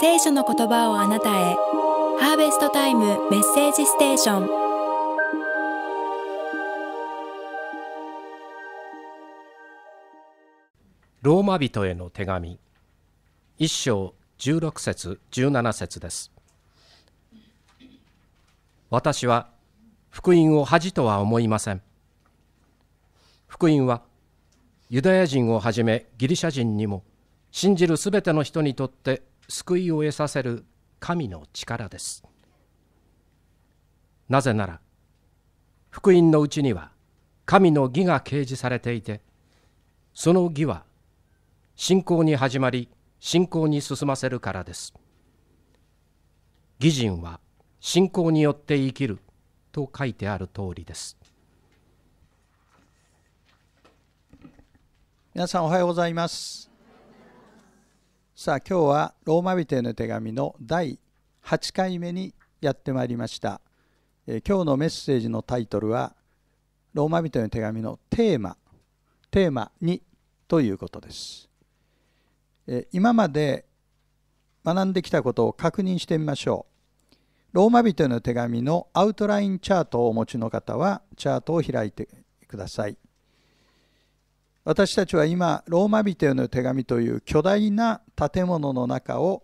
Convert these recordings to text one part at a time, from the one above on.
聖書の言葉をあなたへハーベストタイムメッセージステーションローマ人への手紙一章16節17節です私は福音を恥とは思いません福音はユダヤ人をはじめギリシャ人にも信じるすべての人にとって救いを得させる神の力です。なぜなら、福音のうちには神の義が掲示されていて、その義は信仰に始まり、信仰に進ませるからです。義人は信仰によって生きると書いてある通りです。皆さんおはようございます。さあ今日はローマ人への手紙の第8回目にやってまいりました、え今日のメッセージのタイトルはローマ人への手紙のテーマテーマ2ということです、え今まで学んできたことを確認してみましょうローマ人への手紙のアウトラインチャートをお持ちの方はチャートを開いてください私たちは今ローマ人への手紙という巨大な建物の中を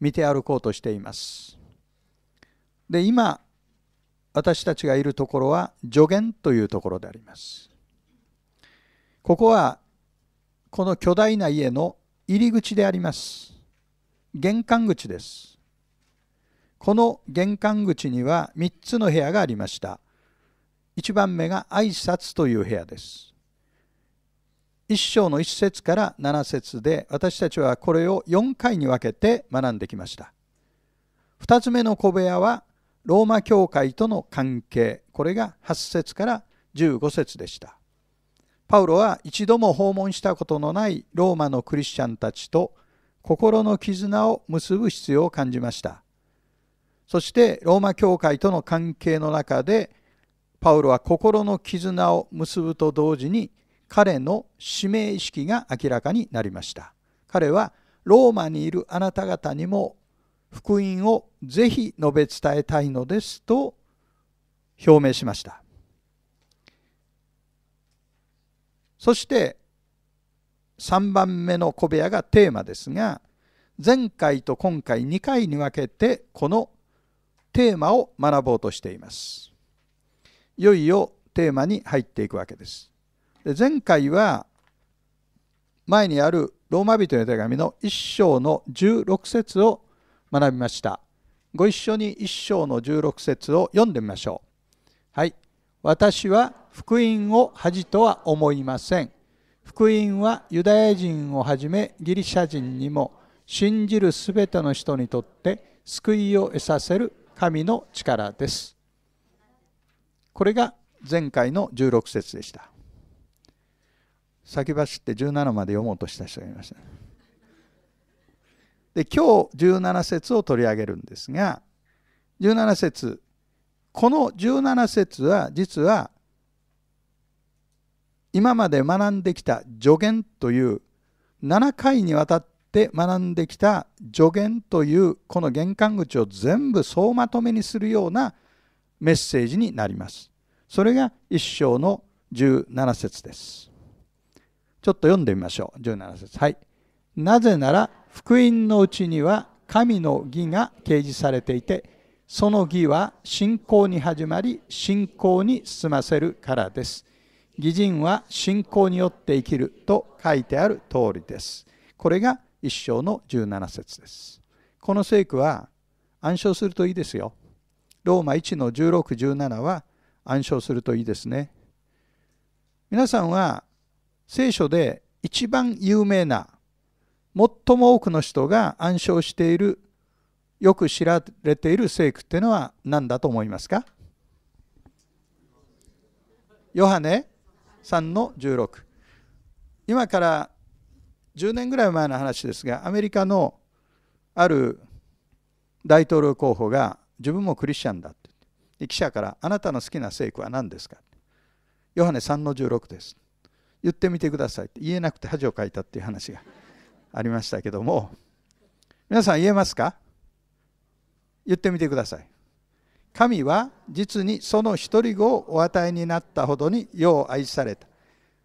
見て歩こうとしていますで今私たちがいるところは助言というところでありますここはこの巨大な家の入り口であります玄関口ですこの玄関口には3つの部屋がありました1番目が挨拶という部屋です1章の1節から7節で私たちはこれを4回に分けて学んできました2つ目の小部屋はローマ教会との関係これが8節から15節でしたパウロは一度も訪問したことのないローマのクリスチャンたちと心の絆を結ぶ必要を感じましたそしてローマ教会との関係の中でパウロは心の絆を結ぶと同時に彼の指名意識が明らかになりました彼はローマにいるあなた方にも福音をぜひ述べ伝えたいのですと表明しましたそして3番目の小部屋がテーマですが前回と今回2回に分けてこのテーマを学ぼうとしていますいよいよテーマに入っていくわけですで前回は前にあるローマ人の手紙の1章の16節を学びました。ご一緒に1章の16節を読んでみましょう。はい。私は福音を恥とは思いません。福音はユダヤ人をはじめギリシャ人にも信じるすべての人にとって救いを得させる神の力です。これが前回の16節でした。先走って17まで読もうとした人がいました。で今日17節を取り上げるんですが17節この17節は実は今まで学んできた助言という7回にわたって学んできた助言というこの玄関口を全部総まとめにするようなメッセージになります。それが一章の17節です。ちょっと読んでみましょう。17節。はい。なぜなら、福音のうちには神の義が掲示されていて、その義は信仰に始まり、信仰に進ませるからです。義人は信仰によって生きると書いてある通りです。これが一章の17節です。この聖句は暗唱するといいですよ。ローマ1の16、17は暗唱するといいですね。皆さんは聖書で一番有名な最も多くの人が暗唱しているよく知られている聖句っていうのは何だと思いますかヨハネ3の16今から10年ぐらい前の話ですがアメリカのある大統領候補が自分もクリスチャンだって記者から「あなたの好きな聖句は何ですか?」ヨハネ3の16です言ってみてくださいって言えなくて恥をかいたっていう話がありましたけども皆さん言えますか言ってみてください神は実にその一人子をお与えになったほどによう愛された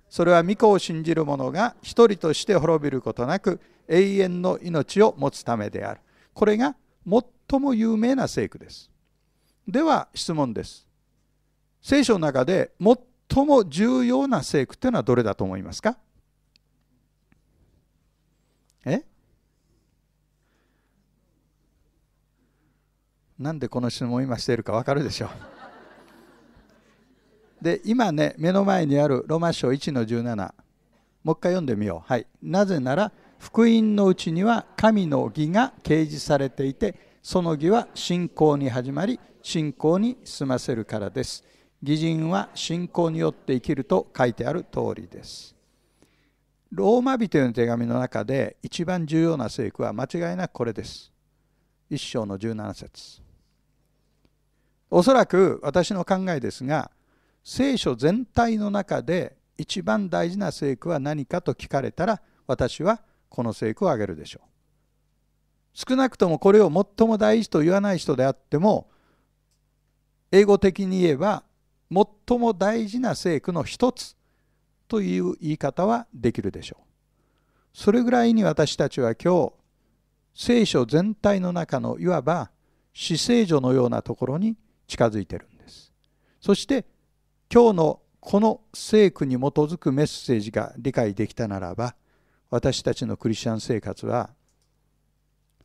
それは御子を信じる者が一人として滅びることなく永遠の命を持つためであるこれが最も有名な聖句ですでは質問です聖書の中で最最も重要な聖句というのはどれだと思いますかえなんでこの質問を今しているか分かるでしょう。で今ね目の前にあるロマ書1の17もう一回読んでみよう。はい、なぜなら福音のうちには神の義が掲示されていてその義は信仰に始まり信仰に済ませるからです。義人は信仰によって生きると書いてある通りです。ローマ人への手紙の中で一番重要な聖句は間違いなくこれです。一章の17節おそらく私の考えですが聖書全体の中で一番大事な聖句は何かと聞かれたら私はこの聖句を挙げるでしょう。少なくともこれを最も大事と言わない人であっても英語的に言えば最も大事な聖句の一つという言い方はできるでしょう。それぐらいに私たちは今日聖書全体の中のいわば死聖女のようなところに近づいてるんです。そして今日のこの聖句に基づくメッセージが理解できたならば私たちのクリスチャン生活は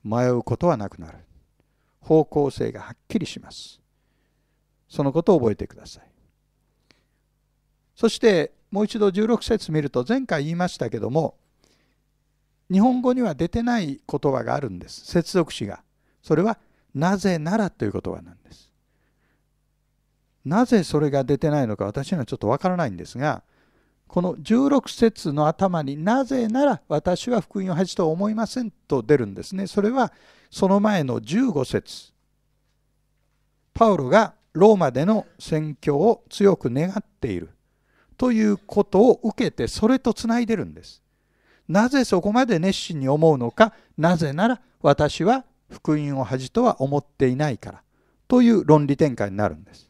迷うことはなくなる方向性がはっきりしますそのことを覚えてくださいそしてもう一度16節見ると前回言いましたけども日本語には出てない言葉があるんです接続詞がそれは「なぜなら」という言葉なんですなぜそれが出てないのか私にはちょっとわからないんですがこの16節の頭になぜなら私は福音を恥じとは思いませんと出るんですねそれはその前の15節パウロがローマでの宣教を強く願っているということを受けてそれとつないでるんです。なぜそこまで熱心に思うのかなぜなら私は福音を恥とは思っていないからという論理展開になるんです。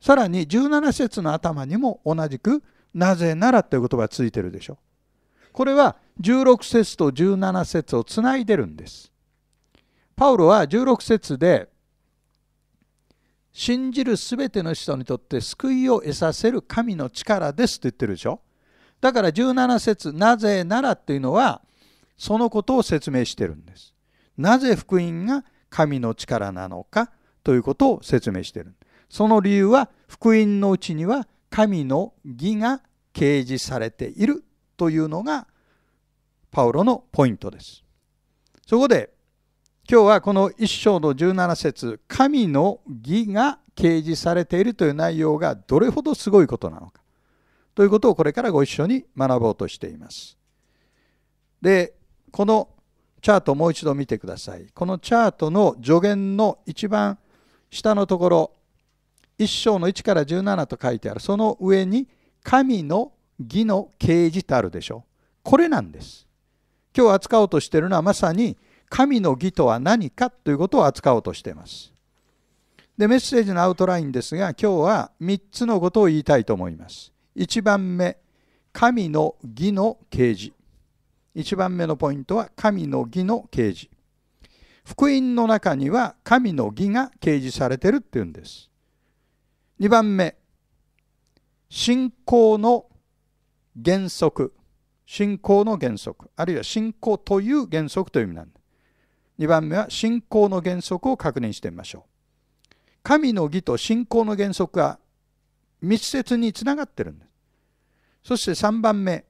さらに17節の頭にも同じく「なぜなら」という言葉がついてるでしょ。これは16節と17節をつないでるんです。パウロは16節で信じる全ての人にとって救いを得させる神の力ですと言ってるでしょだから17節なぜなら」というのはそのことを説明してるんです。なぜ福音が神の力なのかということを説明してる。その理由は福音のうちには神の義が掲示されているというのがパウロのポイントです。そこで今日はこの1章の17節神の義が掲示されているという内容がどれほどすごいことなのかということをこれからご一緒に学ぼうとしています。でこのチャートをもう一度見てください。このチャートの助言の一番下のところ1章の1から17と書いてあるその上に神の義の掲示とあるでしょう。これなんです。今日扱おうとしているのはまさに神の義とは何かということを扱おうとしています。でメッセージのアウトラインですが今日は3つのことを言いたいと思います。1番目神の義の啓示。1番目のポイントは神の義の啓示。福音の中には神の義が掲示されてるっていうんです。2番目信仰の原則信仰の原則あるいは信仰という原則という意味なんだ2番目は信仰の原則を確認してみましょう神の義と信仰の原則が密接につながってるんですそして3番目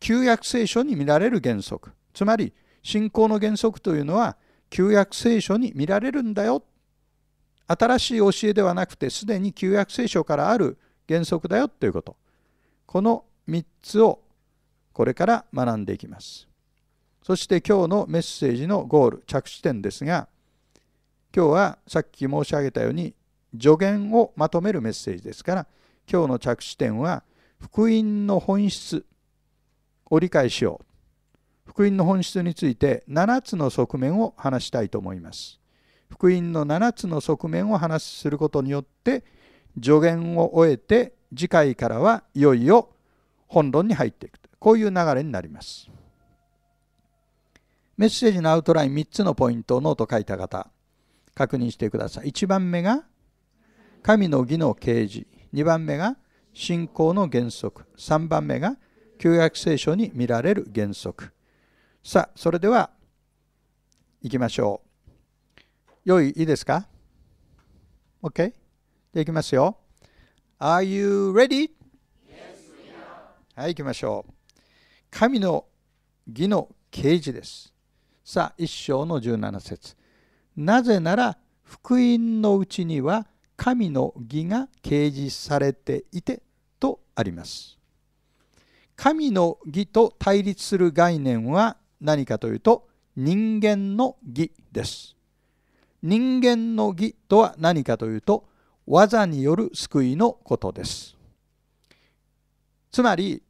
旧約聖書に見られる原則つまり信仰の原則というのは旧約聖書に見られるんだよ新しい教えではなくてすでに旧約聖書からある原則だよということこの3つをこれから学んでいきます。そして今日のメッセージのゴール、着地点ですが、今日はさっき申し上げたように助言をまとめるメッセージですから、今日の着地点は福音の本質を理解しよう。福音の本質について7つの側面を話したいと思います。福音の7つの側面を話することによって助言を終えて次回からはいよいよ本論に入っていくこういう流れになります。メッセージのアウトライン3つのポイントをノート書いた方確認してください1番目が神の義の啓示2番目が信仰の原則3番目が旧約聖書に見られる原則さあそれでは行きましょう良いいいですか ?OK じゃ行きますよ Are you ready? Yes, はい行きましょう神の義の啓示ですさあ一章の17節なぜなら福音のうちには神の義が掲示されていてとあります。神の義と対立する概念は何かというと人間の義です。人間の義とは何かというと技による救いのことです。つまり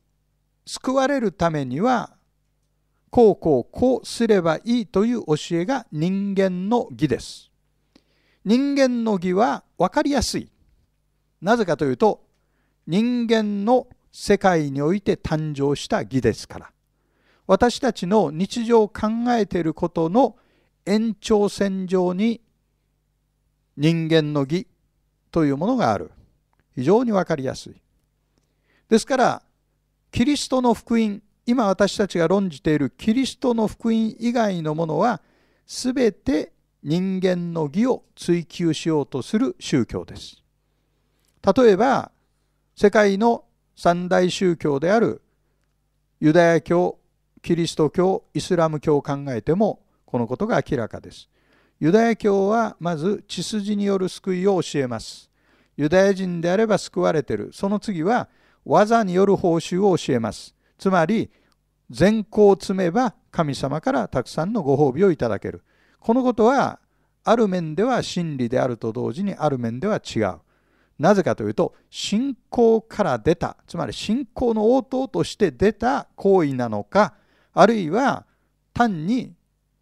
救われるためにはこうこうこうすればいいという教えが人間の義です。人間の義は分かりやすい。なぜかというと人間の世界において誕生した義ですから。私たちの日常を考えていることの延長線上に人間の義というものがある。非常に分かりやすい。ですからキリストの福音今私たちが論じているキリストの福音以外のものは全て人間の義を追求しようとする宗教です。例えば世界の三大宗教であるユダヤ教キリスト教イスラム教を考えてもこのことが明らかです。ユダヤ教はまず血筋による救いを教えます。ユダヤ人であれば救われている。その次は技による報酬を教えます。つまり善行を積めば神様からたくさんのご褒美をいただけるこのことはある面では真理であると同時にある面では違うなぜかというと信仰から出たつまり信仰の応答として出た行為なのかあるいは単に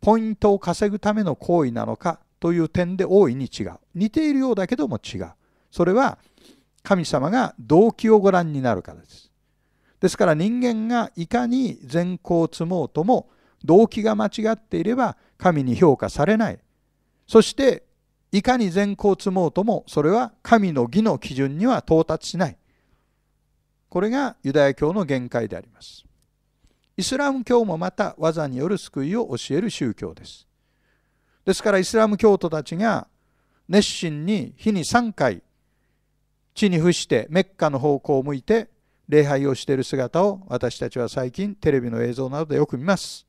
ポイントを稼ぐための行為なのかという点で大いに違う似ているようだけども違うそれは神様が動機をご覧になるからですですから人間がいかに善行を積もうとも動機が間違っていれば神に評価されないそしていかに善行を積もうともそれは神の義の基準には到達しないこれがユダヤ教の限界でありますイスラム教もまた技による救いを教える宗教ですですからイスラム教徒たちが熱心に日に3回地に伏してメッカの方向を向いて礼拝をしている姿を私たちは最近テレビの映像などでよく見ます。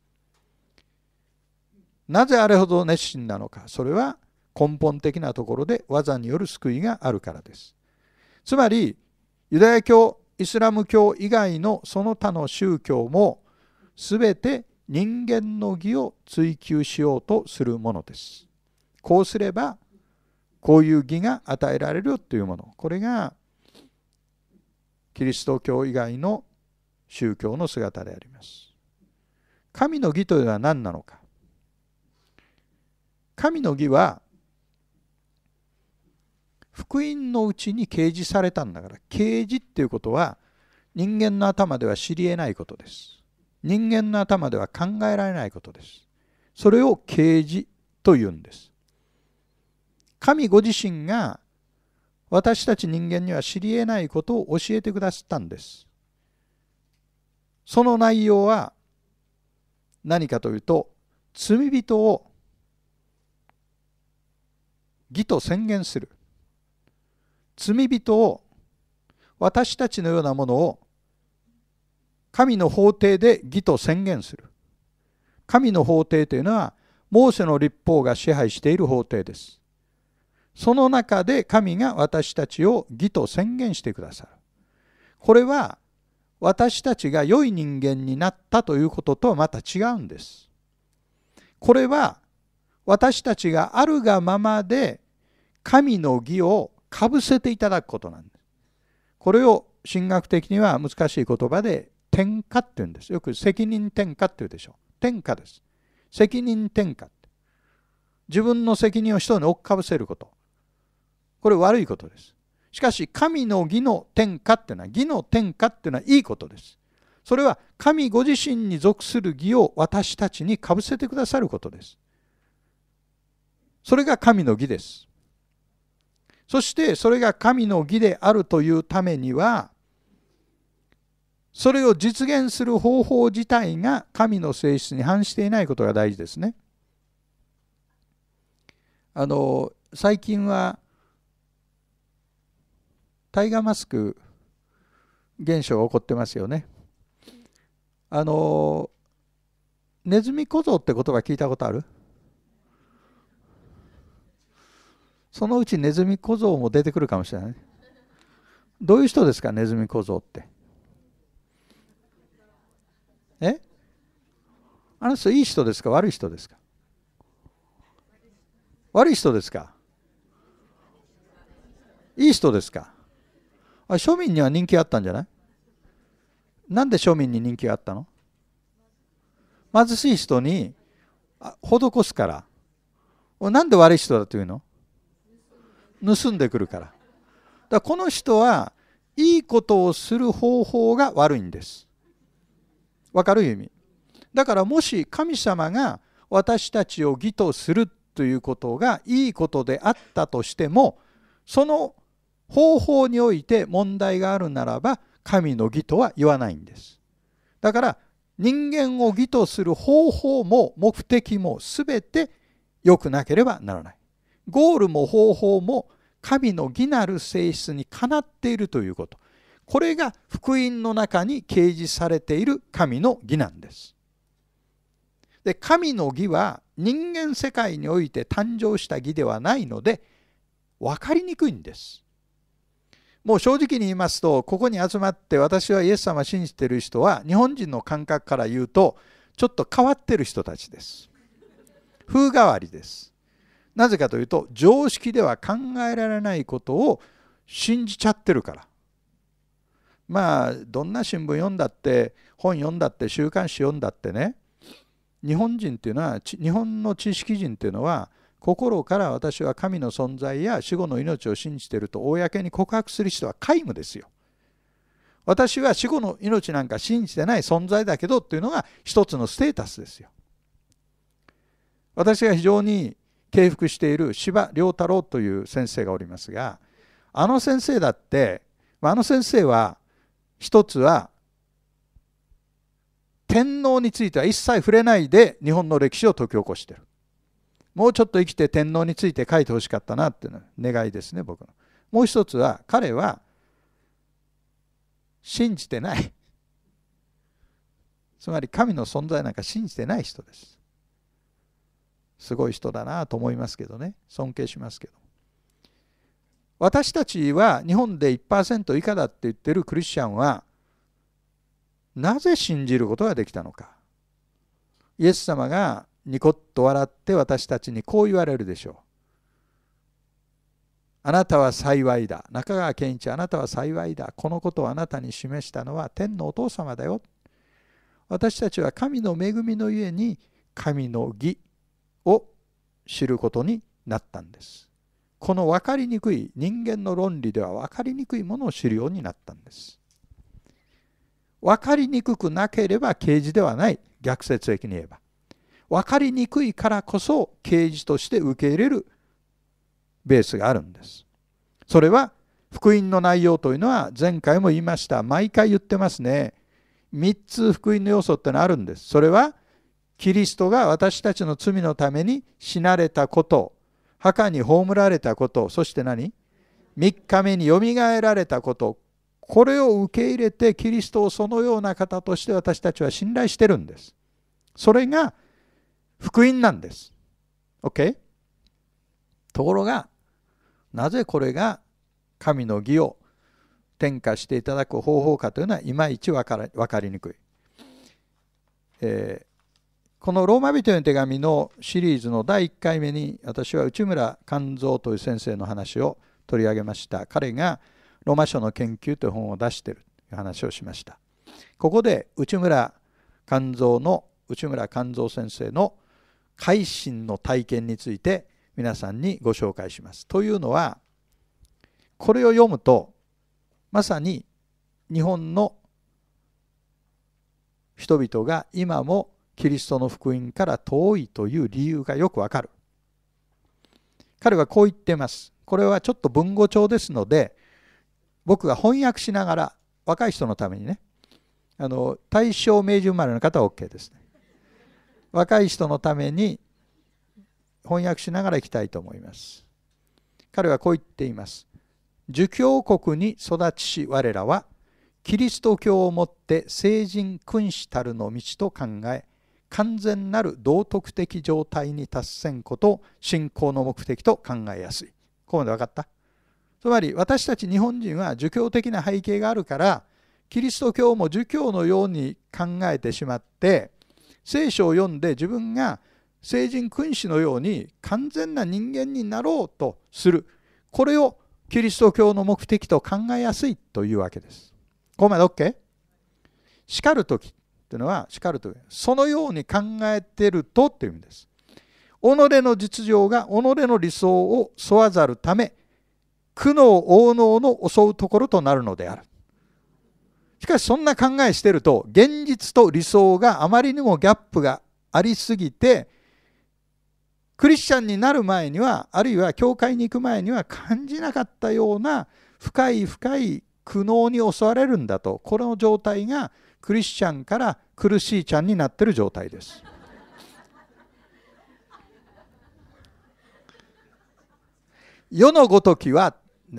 なぜあれほど熱心なのかそれは根本的なところで技による救いがあるからです。つまりユダヤ教イスラム教以外のその他の宗教も全て人間の義を追求しようとするものです。こうすればこういう義が与えられるというものこれがキリスト教以外の宗教の姿であります。神の義というのは何なのか神の義は福音のうちに掲示されたんだから掲示っていうことは人間の頭では知りえないことです。人間の頭では考えられないことです。それを啓示というんです。神ご自身が私たち人間には知り得ないことを教えてくださったんです。その内容は何かというと罪人を義と宣言する罪人を私たちのようなものを神の法廷で義と宣言する神の法廷というのはモーセの立法が支配している法廷ですその中で神が私たちを義と宣言してくださる。これは私たちが良い人間になったということとはまた違うんです。これは私たちがあるがままで神の義をかぶせていただくことなんです。これを神学的には難しい言葉で天下って言うんです。よく責任天下って言うでしょう。天下です。責任転嫁。自分の責任を人に追っかぶせること。これ悪いことです。しかし神の義の天下っていうのは義の天下っていうのはいいことです。それは神ご自身に属する義を私たちにかぶせてくださることです。それが神の義です。そしてそれが神の義であるというためにはそれを実現する方法自体が神の性質に反していないことが大事ですね。あの最近はタイガーマスク現象が起こってますよね。あのネズミ小僧って言葉聞いたことあるそのうちネズミ小僧も出てくるかもしれない。どういう人ですかネズミ小僧って。えあの人いい人ですか悪い人ですか悪い人ですかいい人ですかあ庶民には人気あったんじゃないなんで庶民に人気があったの貧しい人に施すからなんで悪い人だというの盗んでくるからだこの人はいいことをする方法が悪いんですわかる意味だからもし神様が私たちを義とするということがいいことであったとしてもその方法において問題があるならば神の義とは言わないんです。だから人間を義とする方法も目的も全て良くなければならない。ゴールも方法も神の義なる性質にかなっているということ。これが福音の中に掲示されている神の義なんです。で神の義は人間世界において誕生した義ではないので分かりにくいんです。もう正直に言いますと、ここに集まって私はイエス様を信じてる人は、日本人の感覚から言うと、ちょっと変わってる人たちです。風変わりです。なぜかというと、常識では考えられないことを信じちゃってるから。まあ、どんな新聞読んだって、本読んだって、週刊誌読んだってね、日本人っていうのは、日本の知識人っていうのは、心から私は神の存在や死後の命を信じていると公に告白する人は皆無ですよ。私は死後の命なんか信じてない存在だけどっていうのが一つのステータスですよ。私が非常に敬服している柴良太郎という先生がおりますがあの先生だってあの先生は一つは天皇については一切触れないで日本の歴史を解き起こしている。もうちょっと生きて天皇について書いてほしかったなっていうの願いですね僕の。もう一つは彼は信じてない つまり神の存在なんか信じてない人です。すごい人だなと思いますけどね尊敬しますけど。私たちは日本で1%以下だって言ってるクリスチャンはなぜ信じることができたのかイエス様がニコッと笑って私たちにこう言われるでしょう。あなたは幸いだ。中川健一、あなたは幸いだ。このことをあなたに示したのは天のお父様だよ。私たちは神の恵みのゆえに神の義を知ることになったんです。この分かりにくい人間の論理では分かりにくいものを知るようになったんです。分かりにくくなければ刑事ではない逆説的に言えば。分かりにくいからこそ啓示として受け入れるベースがあるんです。それは福音の内容というのは前回も言いました毎回言ってますね3つ福音の要素ってのあるんです。それはキリストが私たちの罪のために死なれたこと墓に葬られたことそして何 ?3 日目によみがえられたことこれを受け入れてキリストをそのような方として私たちは信頼してるんです。それが福音なんです。OK? ところが、なぜこれが神の義を転化していただく方法かというのは、いまいち分から分かりにくい。えー、このローマ人への手紙のシリーズの第1回目に、私は内村勘三という先生の話を取り上げました。彼がローマ書の研究という本を出しているという話をしました。ここで内村勘三の内村勘三先生の「改心の体験について皆さんにご紹介します。というのはこれを読むとまさに日本の人々が今もキリストの福音から遠いという理由がよくわかる。彼はこう言ってます。これはちょっと文語帳ですので僕が翻訳しながら若い人のためにねあの大正明治生まれの方は OK ですね。若い人のために翻訳しながらいきたいと思います。彼はこう言っています。儒教国に育ちし我らはキリスト教をもって聖人君子たるの道と考え完全なる道徳的状態に達せんことを信仰の目的と考えやすい。ここまで分かったつまり私たち日本人は儒教的な背景があるからキリスト教も儒教のように考えてしまって聖書を読んで自分が聖人君子のように完全な人間になろうとするこれをキリスト教の目的と考えやすいというわけです。ここまで OK? 叱る時というのは叱る時そのように考えてるとという意味です。己の実情が己の理想を沿わざるため苦悩応能の襲うところとなるのである。しかしそんな考えしてると現実と理想があまりにもギャップがありすぎてクリスチャンになる前にはあるいは教会に行く前には感じなかったような深い深い苦悩に襲われるんだとこの状態がクリスチャンから苦しいちゃんになってる状態です。世のごときは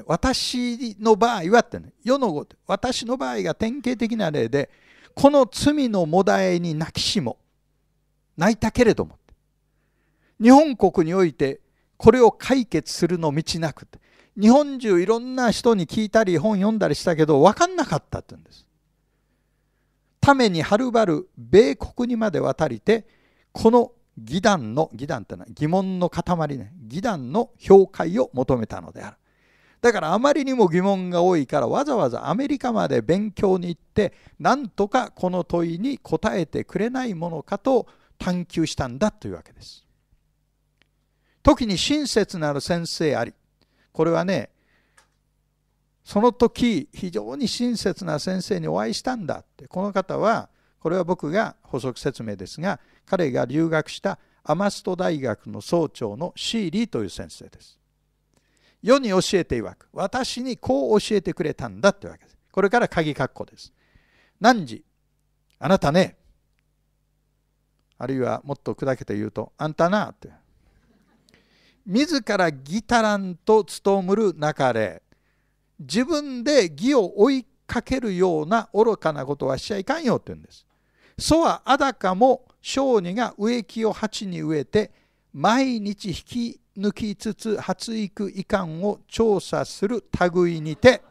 私の場合はってね世の私の場合が典型的な例でこの罪のもだえに泣きしも泣いたけれども日本国においてこれを解決するの道なくて日本中いろんな人に聞いたり本読んだりしたけど分かんなかったって言うんです。ためにはるばる米国にまで渡りてこの議団の議団ってのは疑問の塊ね議団の評価を求めたのである。だからあまりにも疑問が多いからわざわざアメリカまで勉強に行ってなんとかこの問いに答えてくれないものかと探求したんだというわけです。時に親切なる先生ありこれはねその時非常に親切な先生にお会いしたんだってこの方はこれは僕が補足説明ですが彼が留学したアマスト大学の総長のシーリーという先生です。世に教えていわく私にこう教えてくれたんだってわけですこれから鍵括弧です何時あなたねあるいはもっと砕けて言うとあんたなって自らギタランと務むるなかれ自分で義を追いかけるような愚かなことはしちゃいかんよって言うんです。祖はあだかも小児が植木を鉢に植えて毎日引き抜きつつ発育遺憾を調査する類にて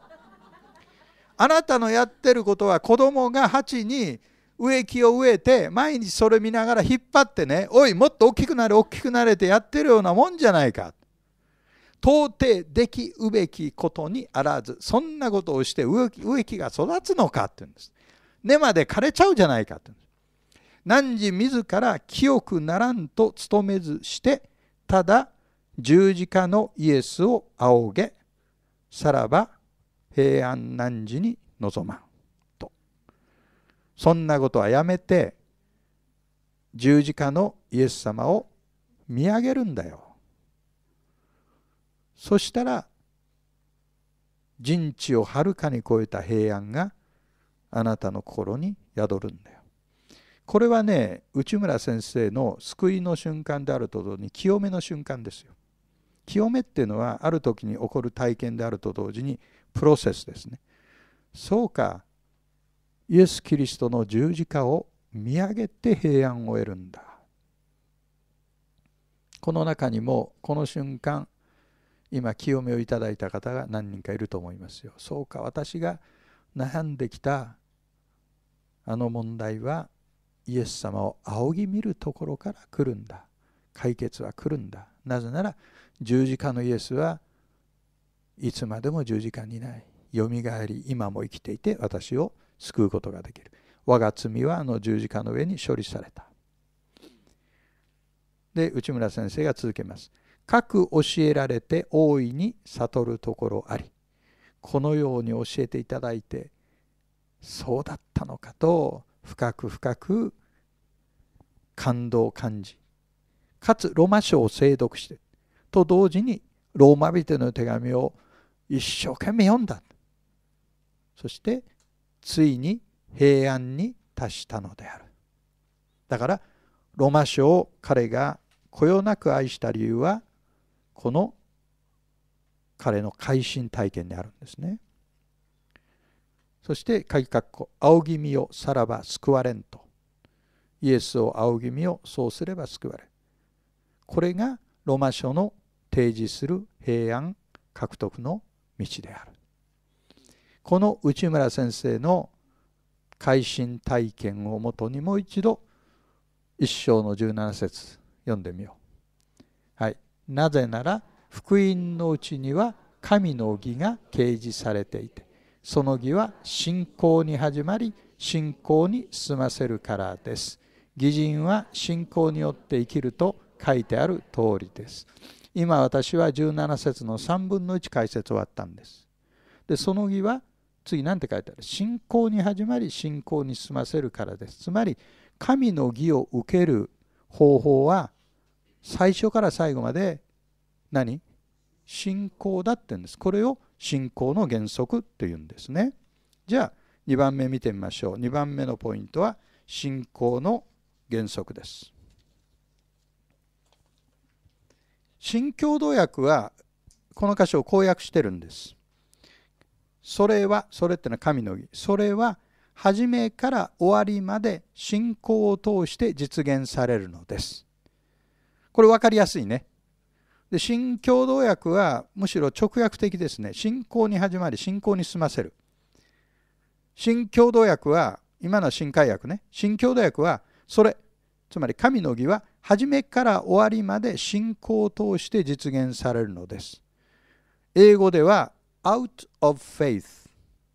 あなたのやってることは子供が鉢に植木を植えて毎日それ見ながら引っ張ってねおいもっと大きくなれ大きくなれてやってるようなもんじゃないか到底できうべきことにあらずそんなことをして植木が育つのかって言うんです根まで枯れちゃうじゃないかって言うんです何時自ら清くならんと努めずしてただ十字架のイエスを仰げさらば平安難時に望まんとそんなことはやめて十字架のイエス様を見上げるんだよそしたら人知をはるかに超えた平安があなたの心に宿るんだよこれはね内村先生の救いの瞬間であるととに清めの瞬間ですよ清めっていうのはある時に起こる体験であると同時にプロセスですねそうかイエス・キリストの十字架を見上げて平安を得るんだこの中にもこの瞬間今清めをいただいた方が何人かいると思いますよそうか私が悩んできたあの問題はイエス様を仰ぎ見るところから来るんだ解決は来るんだなぜなら十字架のイエスはいつまでも十字架にないよみがえり今も生きていて私を救うことができる我が罪はあの十字架の上に処理されたで内村先生が続けます各教えられて大いに悟るところありこのように教えていただいてそうだったのかと深く深く感動を感じかつロマ書を精読してと同時にローマ人の手紙を一生懸命読んだそしてついに平安に達したのであるだからローマ書を彼がこよなく愛した理由はこの彼の改心体験であるんですねそして鍵括弧仰ぎみよさらば救われんとイエスを仰ぎ見よそうすれば救われこれがローマ書の提示する平安獲得の道であるこの内村先生の改心体験をもとにもう一度一章の17節読んでみよう。はい、なぜなら福音のうちには神の義が掲示されていてその義は信仰に始まり信仰に進ませるからです。義人は信仰によって生きると書いてある通りです。今私は17節の3分の1解説終わったんです。でその義は次何て書いてある信仰に始まり信仰に進ませるからです。つまり神の義を受ける方法は最初から最後まで何信仰だって言うんです。これを信仰の原則というんですね。じゃあ2番目見てみましょう。2番目のポイントは信仰の原則です。新共同訳はこの箇所を公約してるんです。それは、それってのは神の義。それは、初めから終わりまで信仰を通して実現されるのです。これ分かりやすいね。で新共同訳はむしろ直訳的ですね。信仰に始まり信仰に済ませる。新共同訳は今の新海訳ね。新共同訳はそれつまり神の義は初めから終わりまで信仰を通して実現されるのです。英語では out of faith,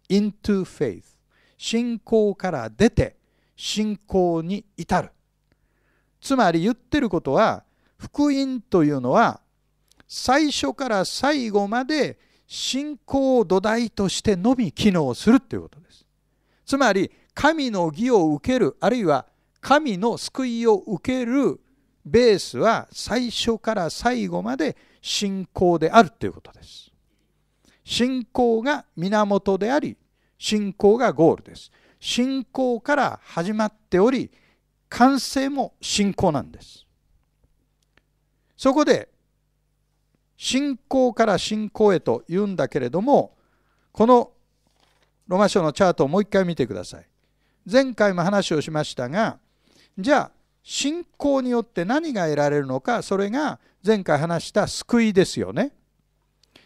into faith 信仰から出て信仰に至る。つまり言ってることは福音というのは最初から最後まで信仰を土台としてのみ機能するということです。つまり神の義を受けるあるいは神の救いを受けるベースは最初から最後まで信仰であるということです。信仰が源であり、信仰がゴールです。信仰から始まっており、完成も信仰なんです。そこで、信仰から信仰へと言うんだけれども、このロマ書のチャートをもう一回見てください。前回も話をしましたが、じゃあ信仰によって何が得られるのかそれが前回話した救いですよね。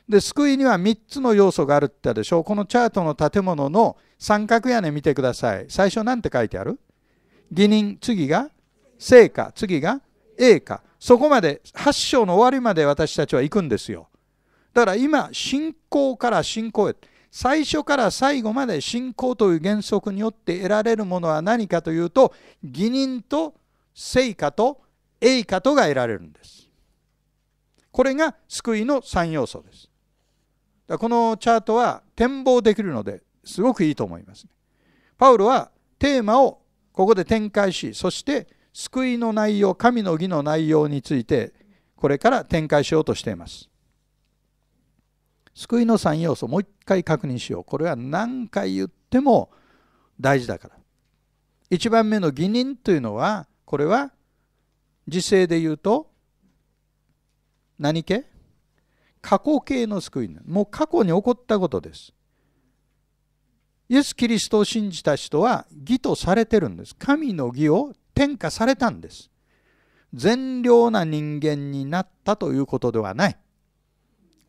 で救いには3つの要素があるって言ったでしょうこのチャートの建物の三角屋根見てください最初何て書いてある義人次が成果次が栄か。そこまで8章の終わりまで私たちは行くんですよだから今信仰から信仰へ最初から最後まで信仰という原則によって得られるものは何かというと義人と成果と栄果とが得られるんです。これが救いの3要素です。このチャートは展望できるのですごくいいと思います、ね。パウロはテーマをここで展開しそして救いの内容神の義の内容についてこれから展開しようとしています。救いの3要素もう一回確認しようこれは何回言っても大事だから1番目の義人というのはこれは時世で言うと何系過去形の救いもう過去に起こったことですイエス・キリストを信じた人は義とされてるんです神の義を転化されたんです善良な人間になったということではない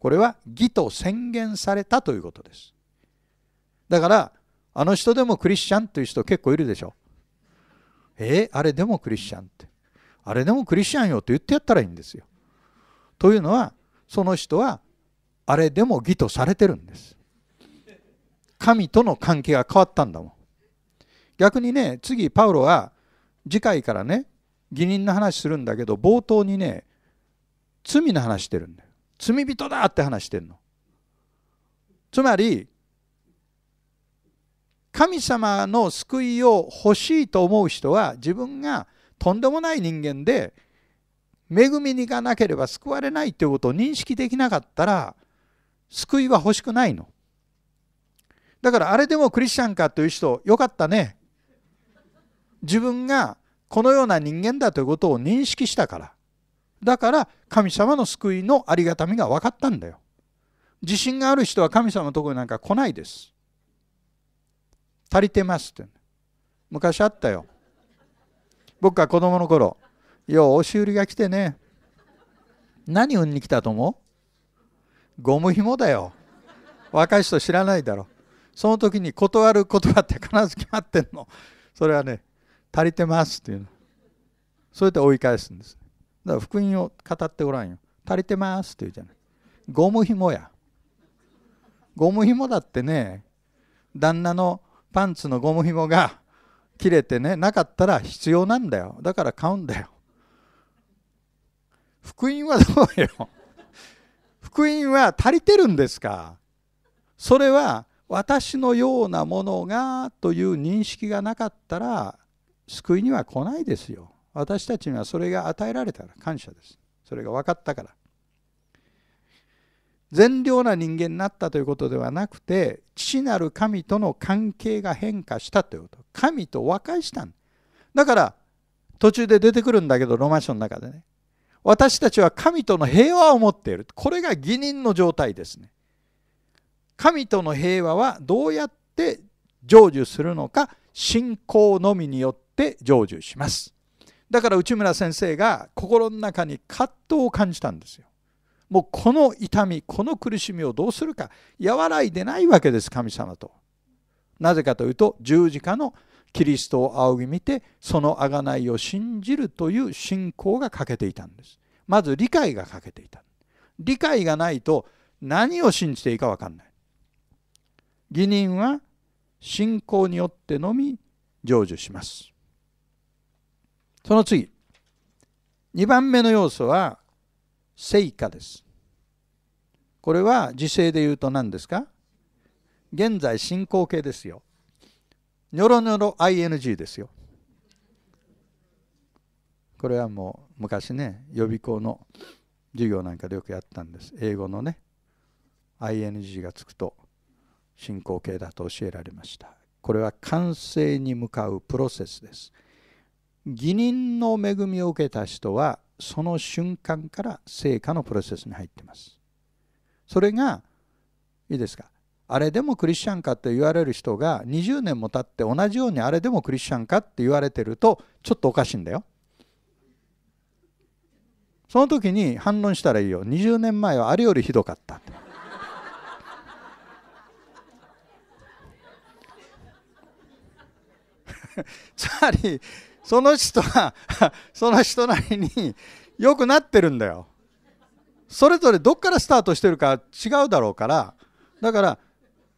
これは義と宣言されたということですだからあの人でもクリスチャンという人結構いるでしょえー、あれでもクリスチャンってあれでもクリスチャンよって言ってやったらいいんですよというのはその人はあれでも義とされてるんです神との関係が変わったんだもん逆にね次パウロは次回からね義人の話するんだけど冒頭にね罪の話してるんだよ罪人だって話してるのつまり神様の救いを欲しいと思う人は自分がとんでもない人間で恵みにがなければ救われないということを認識できなかったら救いは欲しくないの。だからあれでもクリスチャンかという人よかったね。自分がこのような人間だということを認識したから。だから神様の救いのありがたみが分かったんだよ。自信がある人は神様のところになんか来ないです。足りてますって。昔あったよ。僕が子供の頃、よう押し売りが来てね。何売りに来たと思うゴム紐だよ。若い人知らないだろ。その時に断る言葉って必ず決まってんの。それはね、足りてますっていうの。そうやって追い返すんです。だから福音を語ってごらんよ足りてますって言うじゃないゴムひもやゴムひもだってね旦那のパンツのゴムひもが 切れてねなかったら必要なんだよだから買うんだよ福音はどうよ福音は足りてるんですかそれは私のようなものがという認識がなかったら救いには来ないですよ私たちにはそれが与えられたら感謝ですそれが分かったから善良な人間になったということではなくて父なる神との関係が変化したということ神と和解したんだから途中で出てくるんだけどロマ書の中でね私たちは神との平和を持っているこれが義人の状態ですね神との平和はどうやって成就するのか信仰のみによって成就しますだから内村先生が心の中に葛藤を感じたんですよ。もうこの痛みこの苦しみをどうするか和らいでないわけです神様と。なぜかというと十字架のキリストを仰ぎ見てその贖いを信じるという信仰が欠けていたんです。まず理解が欠けていた。理解がないと何を信じていいか分かんない。義人は信仰によってのみ成就します。その次2番目の要素は成果ですこれは時世で言うと何ですか現在進行形ですよニョロニョロ ING ですよこれはもう昔ね予備校の授業なんかでよくやったんです英語のね ING がつくと進行形だと教えられましたこれは完成に向かうプロセスです義人の恵みを受けた人はその瞬間から成果のプロセスに入っていますそれがいいですかあれでもクリスチャンかって言われる人が20年も経って同じようにあれでもクリスチャンかって言われてるとちょっとおかしいんだよその時に反論したらいいよ20年前はあれよりひどかったってつまりその人は その人なりに良くなってるんだよ。それぞれどっからスタートしてるか違うだろうから、だから、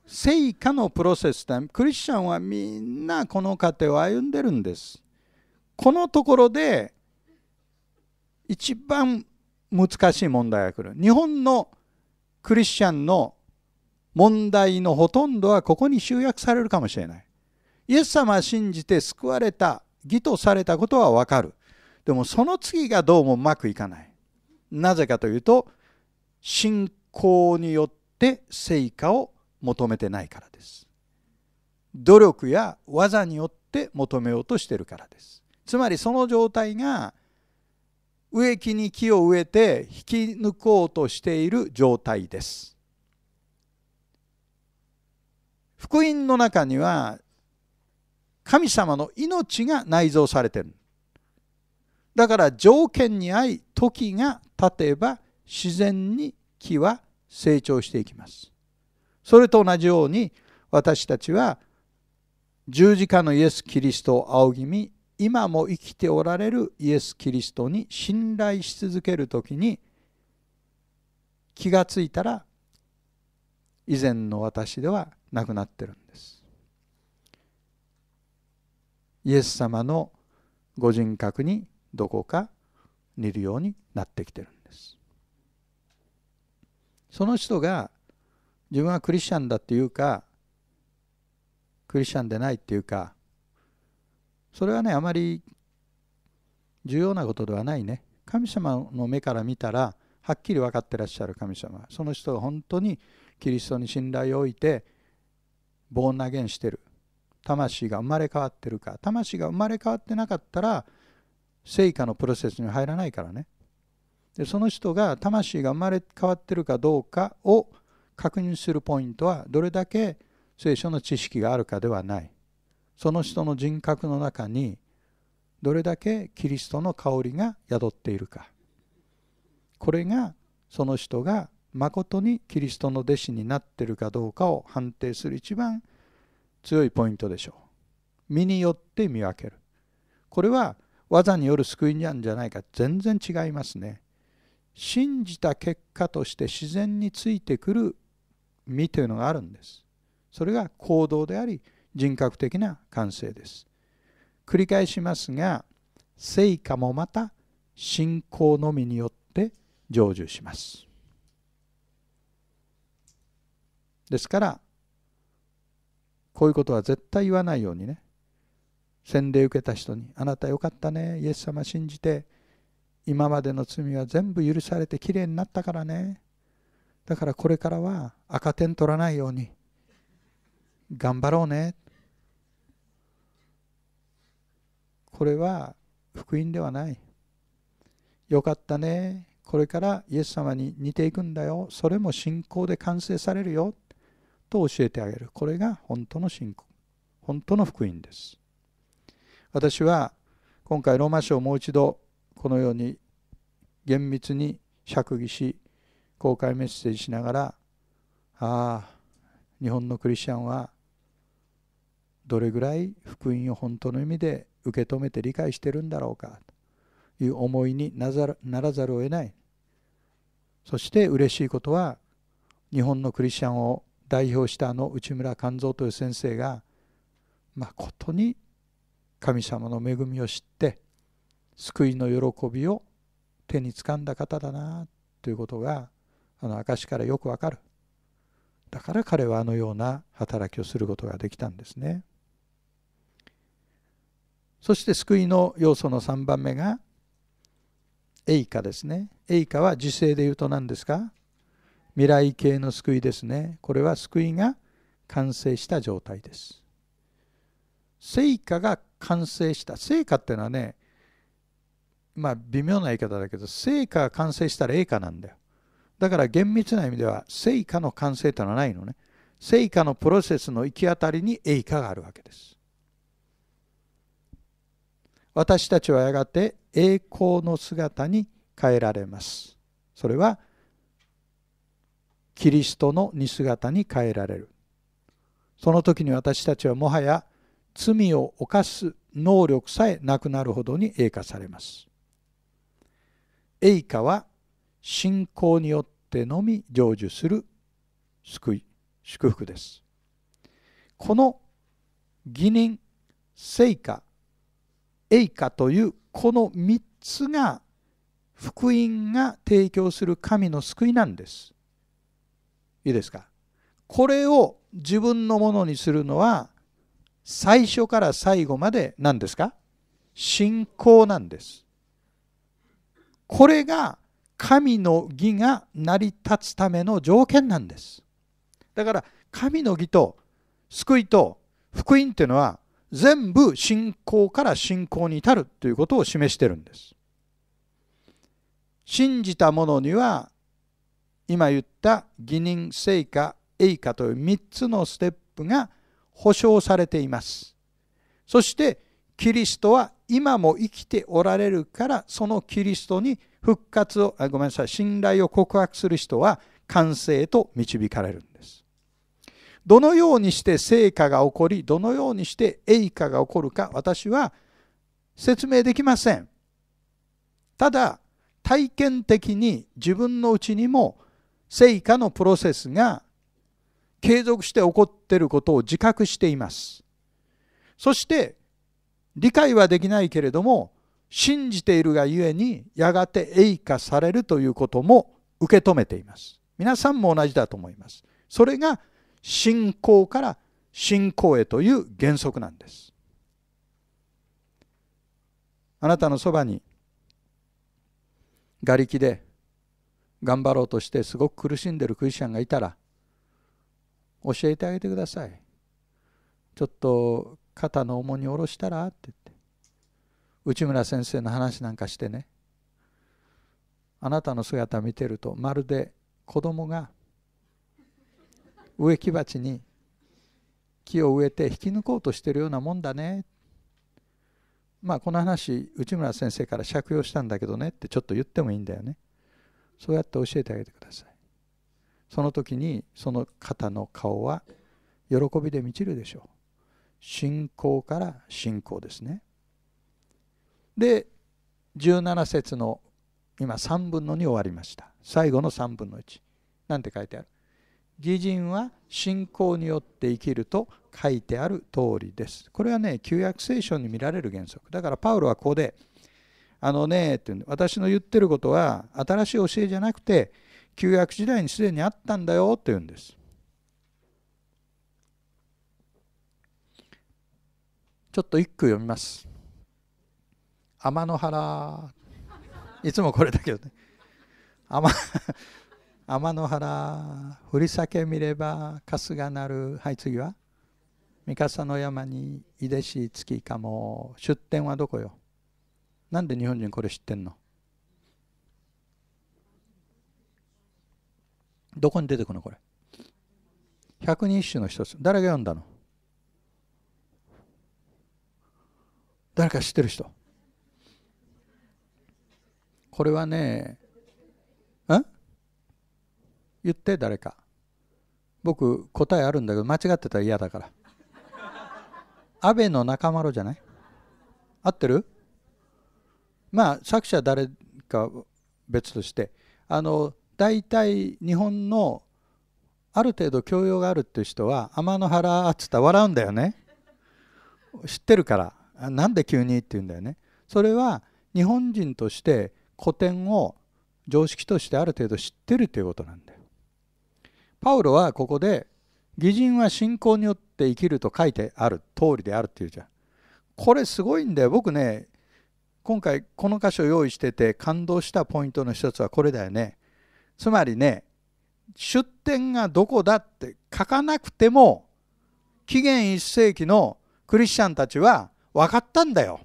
成果のプロセスタイム、クリスチャンはみんなこの過程を歩んでるんです。このところで、一番難しい問題が来る。日本のクリスチャンの問題のほとんどはここに集約されるかもしれない。イエス様は信じて救われた義とされたことはわかる。でもその次がどうもうまくいかない。なぜかというと、信仰によって成果を求めてないからです。努力や技によって求めようとしてるからです。つまりその状態が植木に木を植えて引き抜こうとしている状態です。福音の中には神様の命が内蔵されてるだから条件に合い時が経てば自然に木は成長していきますそれと同じように私たちは十字架のイエス・キリストを仰ぎ見今も生きておられるイエス・キリストに信頼し続ける時に気がついたら以前の私ではなくなってるんです。イエス様のご人格にどこか似るようになってきてるんです。その人が自分はクリスチャンだっていうかクリスチャンでないっていうかそれはねあまり重要なことではないね神様の目から見たらはっきり分かってらっしゃる神様その人が本当にキリストに信頼を置いてボーン投げんしてる魂が生まれ変わってるか魂が生まれ変わってなかったら成果のプロセスに入らないからねでその人が魂が生まれ変わってるかどうかを確認するポイントはどれだけ聖書の知識があるかではないその人の人格の中にどれだけキリストの香りが宿っているかこれがその人がまことにキリストの弟子になっているかどうかを判定する一番強いポイントでしょう身によって見分けるこれは技による救いなんじゃないか全然違いますね信じた結果として自然についてくる身というのがあるんですそれが行動であり人格的な感性です繰り返しますが成果もまた信仰のみによって成就しますですからこういうことは絶対言わないようにね洗礼受けた人に「あなたよかったねイエス様信じて今までの罪は全部許されてきれいになったからねだからこれからは赤点取らないように頑張ろうね」これは福音ではないよかったねこれからイエス様に似ていくんだよそれも信仰で完成されるよと教えてあげるこれが本当の信仰本当の福音です私は今回ローマ書をもう一度このように厳密に釈義し公開メッセージしながらああ日本のクリスチャンはどれぐらい福音を本当の意味で受け止めて理解してるんだろうかという思いにならざるを得ないそして嬉しいことは日本のクリスチャンを代表したあの内村勘三という先生がまことに神様の恵みを知って救いの喜びを手につかんだ方だなということがあの証からよくわかるだから彼はあのような働きをすることができたんですねそして救いの要素の3番目が栄華ですね栄華は時世で言うと何ですか未来形の救いですねこれは救いが完成した状態です成果が完成した成果っていうのはねまあ微妙な言い方だけど成果が完成したら栄華なんだよだから厳密な意味では成果の完成というのはないのね成果のプロセスの行き当たりに栄華があるわけです私たちはやがて栄光の姿に変えられますそれは「キリストの似姿に変えられるその時に私たちはもはや罪を犯す能力さえなくなるほどに栄華されます栄華は信仰によってのみ成就する救い祝福ですこの義人聖華栄華というこの3つが福音が提供する神の救いなんですいいですかこれを自分のものにするのは最初から最後まで何ですか信仰なんです。これが神の義が成り立つための条件なんです。だから神の義と救いと福音っていうのは全部信仰から信仰に至るということを示してるんです。信じた者には今言った義人成果栄華という3つのステップが保証されていますそしてキリストは今も生きておられるからそのキリストに復活をあごめんなさい信頼を告白する人は完成へと導かれるんですどのようにして成果が起こりどのようにして栄華が起こるか私は説明できませんただ体験的に自分のうちにも成果のプロセスが継続して起こっていることを自覚しています。そして理解はできないけれども信じているがゆえにやがて栄華されるということも受け止めています。皆さんも同じだと思います。それが信仰から信仰へという原則なんです。あなたのそばに瓦礫で頑張ろうとしてすごく苦しんでるクリスチャンがいたら教えてあげてくださいちょっと肩の重荷下ろしたらって言って内村先生の話なんかしてねあなたの姿見てるとまるで子供が植木鉢に木を植えて引き抜こうとしてるようなもんだねまあこの話内村先生から借用したんだけどねってちょっと言ってもいいんだよねそうやって教えてあげてくださいその時にその方の顔は喜びで満ちるでしょう信仰から信仰ですねで17節の今3分の2終わりました最後の3分の1なんて書いてある義人は信仰によって生きると書いてある通りですこれはね旧約聖書に見られる原則だからパウロはここで「あのねって私の言ってることは新しい教えじゃなくて旧約時代にすでにあったんだよって言うんです。ちょっと一句読みます。天の原いつもこれだけどね天天の原降り酒見れば春日なるはい次は三笠の山にいでし月かも出店はどこよなんで日本人これ知ってんのどこに出てくるのこれ百人一首の一つ誰が読んだの誰か知ってる人これはねん言って誰か僕答えあるんだけど間違ってたら嫌だから安倍の仲間ろじゃない合ってるまあ作者誰か別としてあの大体日本のある程度教養があるっていう人は天の原っつったら笑うんだよね知ってるからなんで急にって言うんだよねそれは日本人として古典を常識としてある程度知ってるということなんだよパウロはここで偽人は信仰によって生きると書いてある通りであるっていうじゃんこれすごいんだよ僕ね今回この箇所用意してて感動したポイントの一つはこれだよね。つまりね出典がどこだって書かなくても紀元1世紀のクリスチャンたちは分かったんだよ。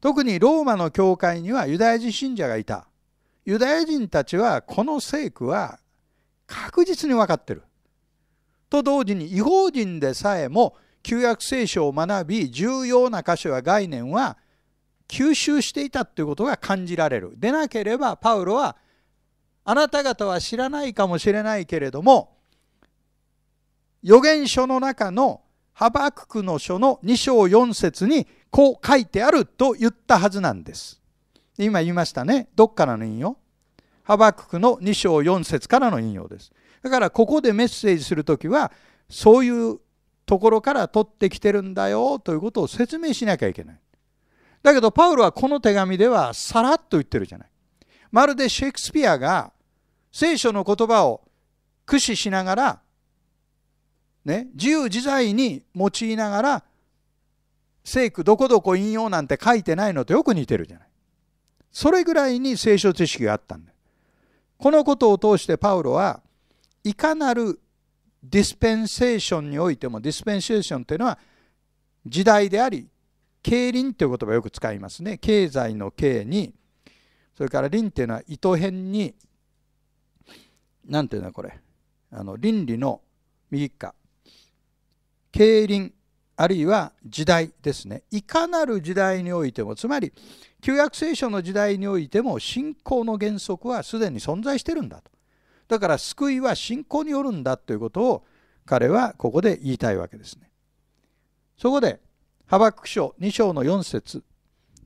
特にローマの教会にはユダヤ人信者がいた。ユダヤ人たちはこの聖句は確実に分かってる。と同時に違法人でさえも旧約聖書を学び重要な箇所や概念は吸収していたということが感じられる。でなければパウロはあなた方は知らないかもしれないけれども預言書の中のハバククの書の2章4節にこう書いてあると言ったはずなんです。今言いましたね。どっからの引用ハバククの2章4節からの引用です。だからここでメッセージする時はそういうところから取ってきてるんだよということを説明しなきゃいけない。だけどパウロはこの手紙ではさらっと言ってるじゃない。まるでシェイクスピアが聖書の言葉を駆使しながら、ね、自由自在に用いながら聖句どこどこ引用なんて書いてないのとよく似てるじゃない。それぐらいに聖書知識があったんだこのことを通してパウロはいかなるディスペンセーションにおいてもディスペンセーションというのは時代であり経輪という言葉をよく使いますね経済の経にそれから輪というのは糸辺に何ていうのこれあの倫理の右下経輪あるいは時代ですねいかなる時代においてもつまり旧約聖書の時代においても信仰の原則はすでに存在してるんだとだから救いは信仰によるんだということを彼はここで言いたいわけですね。そこで、ハバク書2章の4節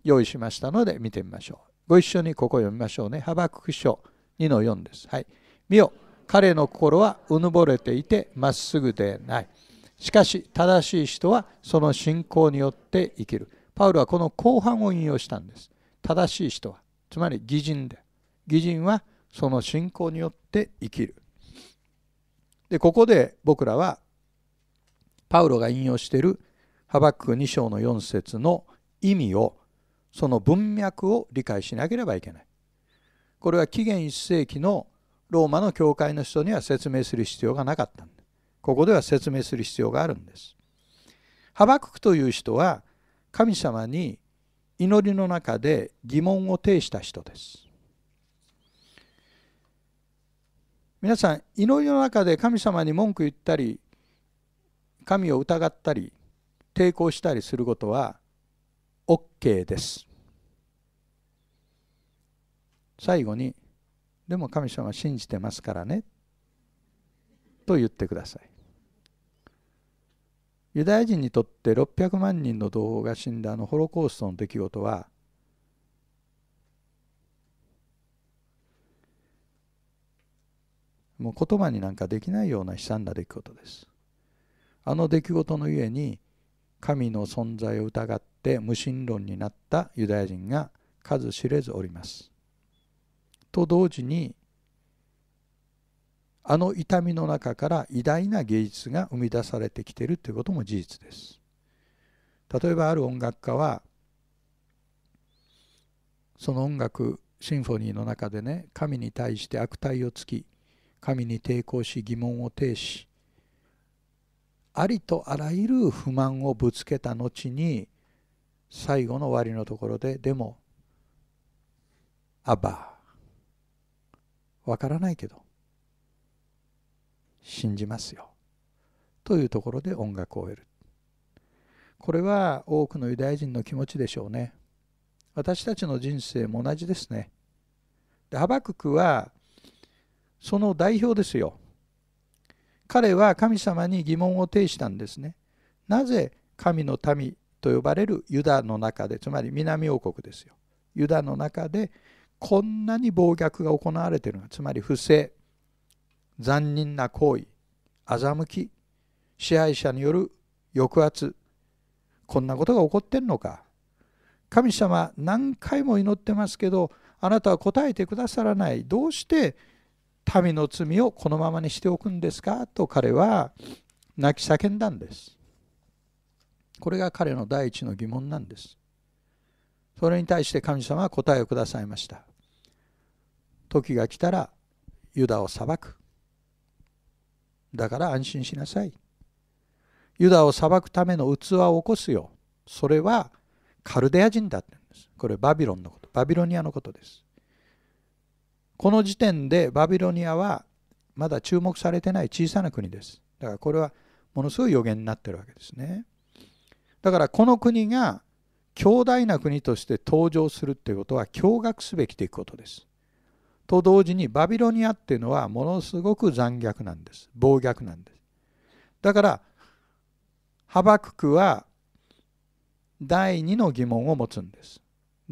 用意しましたので見てみましょう。ご一緒にここ読みましょうね。ハバク書2の4です。はい。見よ、彼の心はうぬぼれていてまっすぐでない。しかし、正しい人はその信仰によって生きる。パウルはこの後半を引用したんです。正しい人は、つまり義人で。義人はその信仰によって生きるでここで僕らはパウロが引用しているハバク2章の4節の意味をその文脈を理解しなければいけないこれは紀元1世紀のローマの教会の人には説明する必要がなかったんだここでは説明する必要があるんですハバクという人は神様に祈りの中で疑問を呈した人です皆さん祈りの中で神様に文句言ったり神を疑ったり抵抗したりすることは OK です最後に「でも神様信じてますからね」と言ってくださいユダヤ人にとって600万人の同胞が死んだあのホロコーストの出来事はもう言葉になんかできないような悲惨な出来事ですあの出来事のゆえに神の存在を疑って無神論になったユダヤ人が数知れずおりますと同時にあの痛みの中から偉大な芸術が生み出されてきているということも事実です例えばある音楽家はその音楽シンフォニーの中でね神に対して悪態をつき神に抵抗し疑問を呈しありとあらゆる不満をぶつけた後に最後の終わりのところででも「アバ分わからないけど信じますよというところで音楽を終えるこれは多くのユダヤ人の気持ちでしょうね私たちの人生も同じですねでハバククはその代表ですよ。彼は神様に疑問を呈したんですね。なぜ神の民と呼ばれるユダの中でつまり南王国ですよユダの中でこんなに暴虐が行われているのつまり不正残忍な行為欺き支配者による抑圧こんなことが起こってんのか神様何回も祈ってますけどあなたは答えてくださらないどうして民の罪をこのままにしておくんですかと彼は泣き叫んだんです。これが彼の第一の疑問なんです。それに対して神様は答えをくださいました。時が来たらユダを裁く。だから安心しなさい。ユダを裁くための器を起こすよ。それはカルデア人だって言うんです。これバビロンのこと、バビロニアのことです。この時点でバビロニアはまだ注目されてない小さな国です。だからこれはものすごい予言になってるわけですね。だからこの国が強大な国として登場するていうことは驚愕すべきということです。と同時にバビロニアっていうのはものすごく残虐なんです。暴虐なんです。だからハバククは第二の疑問を持つんです。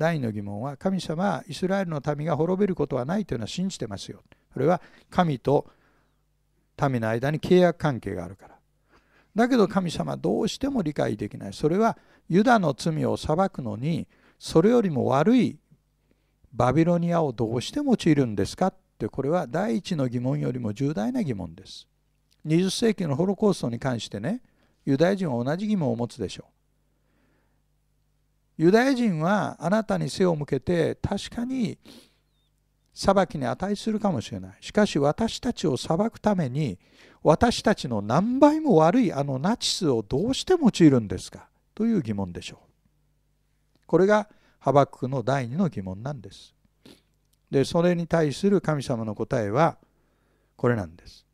第2の疑問は神様はイスラエルの民が滅びることはないというのは信じてますよそれは神と民の間に契約関係があるからだけど神様どうしても理解できないそれはユダの罪を裁くのにそれよりも悪いバビロニアをどうして用いるんですかってこれは第一の疑問よりも重大な疑問です20世紀のホロコーストに関してねユダヤ人は同じ疑問を持つでしょうユダヤ人はあなたに背を向けて確かに裁きに値するかもしれない。しかし私たちを裁くために私たちの何倍も悪いあのナチスをどうして用いるんですかという疑問でしょう。これがハバクの第二の疑問なんです。で、それに対する神様の答えはこれなんです。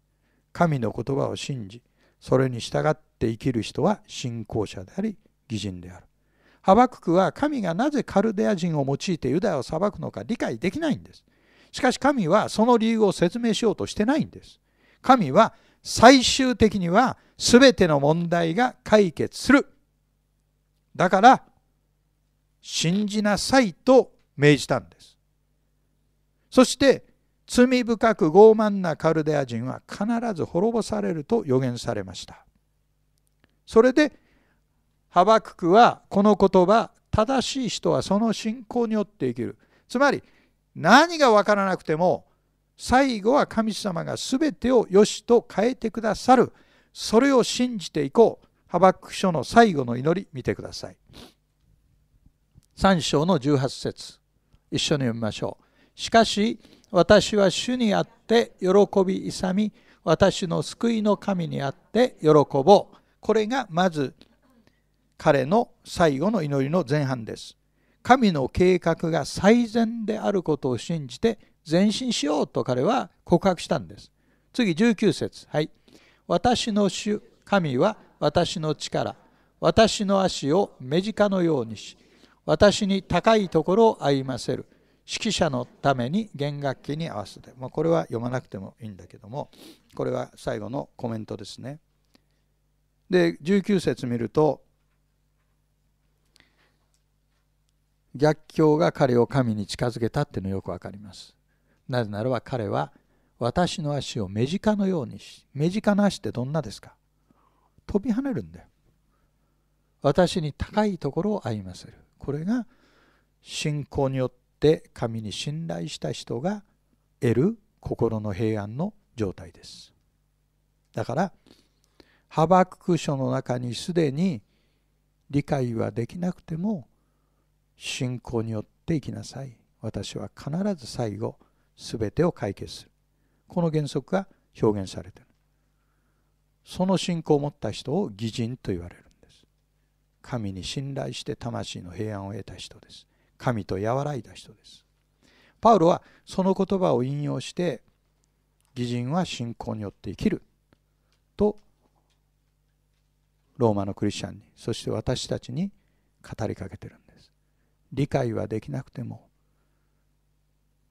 神の言葉を信じ、それに従って生きる人は信仰者であり、義人である。ハバククは神がなぜカルデア人を用いてユダヤを裁くのか理解できないんです。しかし神はその理由を説明しようとしてないんです。神は最終的には全ての問題が解決する。だから信じなさいと命じたんです。そして罪深く傲慢なカルデア人は必ず滅ぼされると予言されました。それでハバククはこの言葉正しい人はその信仰によって生きるつまり何が分からなくても最後は神様が全てを良しと変えてくださるそれを信じていこうハバク書の最後の祈り見てください3章の18節一緒に読みましょうしかし私は主にあって喜び勇み私の救いの神にあって喜ぼうこれがまず彼の最後の祈りの前半です。神の計画が最善であることを信じて前進しようと彼は告白したんです。次19節はい。私の主、神は私の力、私の足を目近のようにし、私に高いところを歩ませる。指揮者のために弦楽器に合わせて、まあ、これは読まなくてもいいんだけどもこれは最後のコメントですねで19節見ると逆境が彼を神に近づけたっていうのよくわかります。なぜならば彼は私の足を目近のようにし、目近な足ってどんなですか飛び跳ねるんだよ。私に高いところを歩ませる。これが信仰によって神に信頼した人が得る心の平安の状態です。だから、ハバク書の中にすでに理解はできなくても信仰によって生きなさい私は必ず最後全てを解決するこの原則が表現されているその信仰を持った人を義人と言われるんです神に信頼して魂の平安を得た人です神と和らいだ人ですパウロはその言葉を引用して義人は信仰によって生きるとローマのクリスチャンにそして私たちに語りかけてるんです理解はできなくても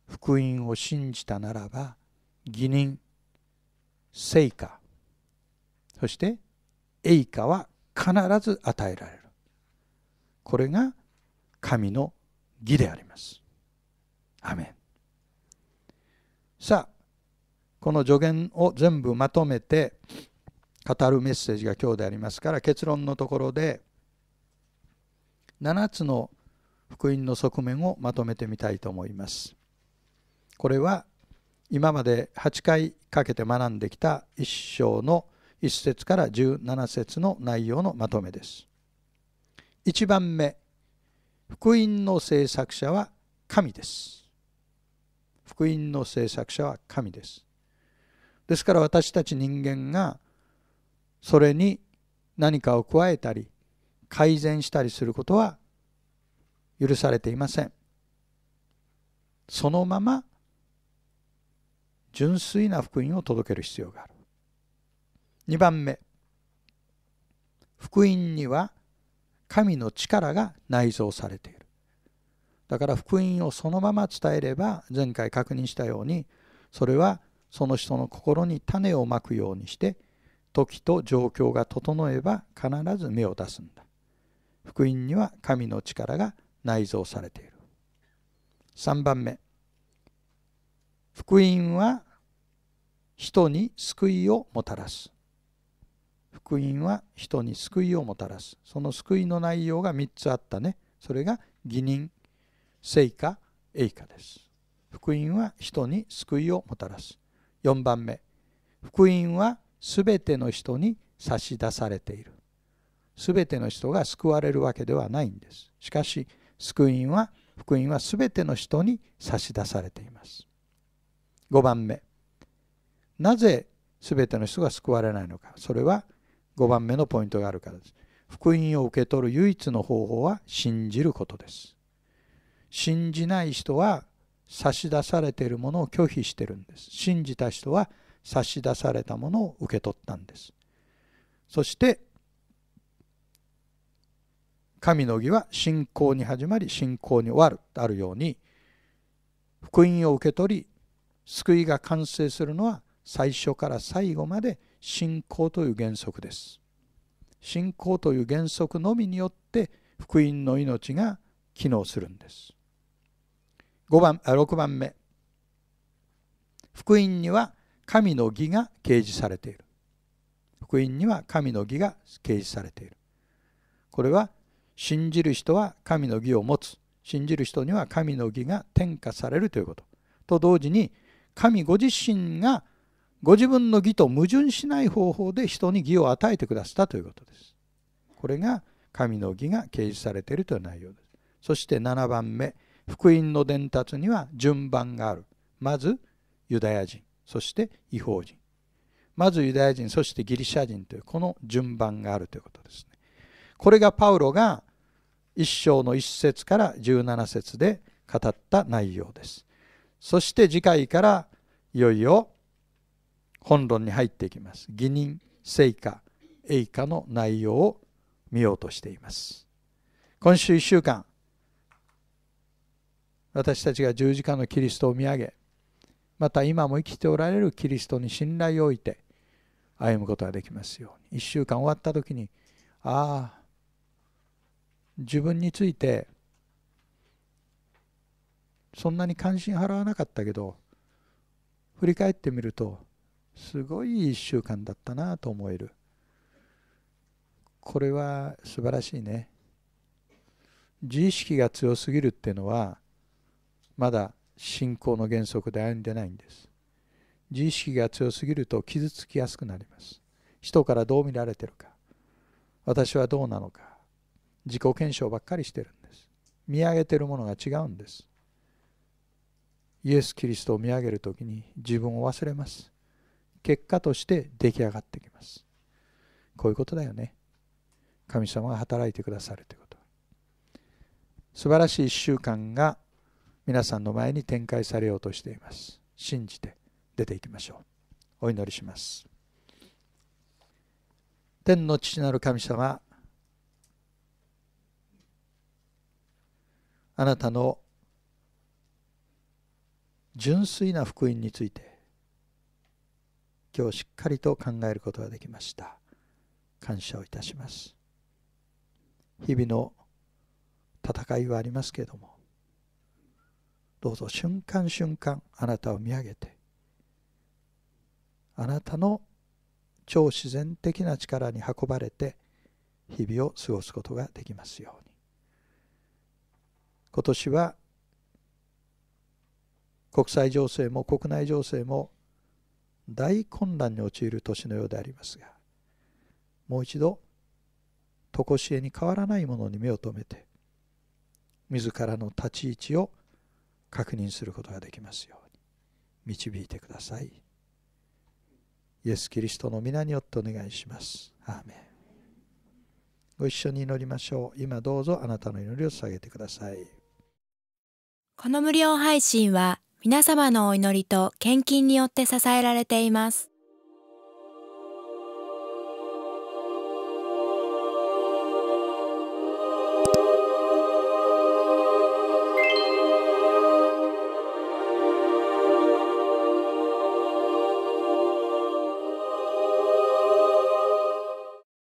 福音を信じたならば義人成果そして栄華は必ず与えられるこれが神の義でありますアメンさあこの助言を全部まとめて語るメッセージが今日でありますから結論のところで7つの福音の側面をまとめてみたいと思います。これは今まで8回かけて学んできた1章の1節から17節の内容のまとめです。1番目福音の制作者は神です。福音の制作者は神です。ですから私たち人間がそれに何かを加えたり改善したりすることは許されていませんそのまま純粋な福音を届ける必要がある2番目福音には神の力が内蔵されているだから福音をそのまま伝えれば前回確認したようにそれはその人の心に種をまくようにして時と状況が整えば必ず芽を出すんだ福音には神の力が内蔵されている3番目福音は人に救いをもたらす福音は人に救いをもたらすその救いの内容が3つあったねそれが義人聖か栄かです福音は人に救いをもたらす4番目福音は全ての人に差し出されている全ての人が救われるわけではないんですしかし救いは福音は全ての人に差し出されています5番目なぜ全ての人が救われないのかそれは5番目のポイントがあるからです福音を受け取る唯一の方法は信じることです信じない人は差し出されているものを拒否してるんです信じた人は差し出されたものを受け取ったんですそして神の義は信仰に始まり信仰に終わるとあるように福音を受け取り救いが完成するのは最初から最後まで信仰という原則です信仰という原則のみによって福音の命が機能するんです5番あ6番目福音には神の義が掲示されている福音には神の義が掲示されているこれは信じる人は神の義を持つ信じる人には神の義が転加されるということと同時に神ご自身がご自分の義と矛盾しない方法で人に義を与えてくださったということです。これが神の義が掲示されているという内容です。そして7番目福音の伝達には順番がある。まずユダヤ人そして違法人まずユダヤ人そしてギリシャ人というこの順番があるということですね。これがパウロが一章の一節から17節で語った内容ですそして次回からいよいよ本論に入っていきます義人成果栄華の内容を見ようとしています今週1週間私たちが十字架のキリストを見上げまた今も生きておられるキリストに信頼を置いて歩むことができますように1週間終わった時にああ自分についてそんなに関心払わなかったけど振り返ってみるとすごい1週間だったなと思えるこれは素晴らしいね自意識が強すぎるっていうのはまだ信仰の原則で歩んでないんです自意識が強すぎると傷つきやすくなります人からどう見られてるか私はどうなのか自己検証ばっかりしてるんです見上げてるものが違うんですイエス・キリストを見上げる時に自分を忘れます結果として出来上がってきますこういうことだよね神様が働いてくださるということ素晴らしい1週間が皆さんの前に展開されようとしています信じて出ていきましょうお祈りします天の父なる神様あなたの純粋な福音について今日しっかりと考えることができました感謝をいたします日々の戦いはありますけれどもどうぞ瞬間瞬間あなたを見上げてあなたの超自然的な力に運ばれて日々を過ごすことができますように今年は国際情勢も国内情勢も大混乱に陥る年のようでありますがもう一度常しえに変わらないものに目を留めて自らの立ち位置を確認することができますように導いてくださいイエス・キリストの皆によってお願いしますアーメンご一緒に祈りましょう今どうぞあなたの祈りを捧げてくださいこの無料配信は皆様のお祈りと献金によって支えられています。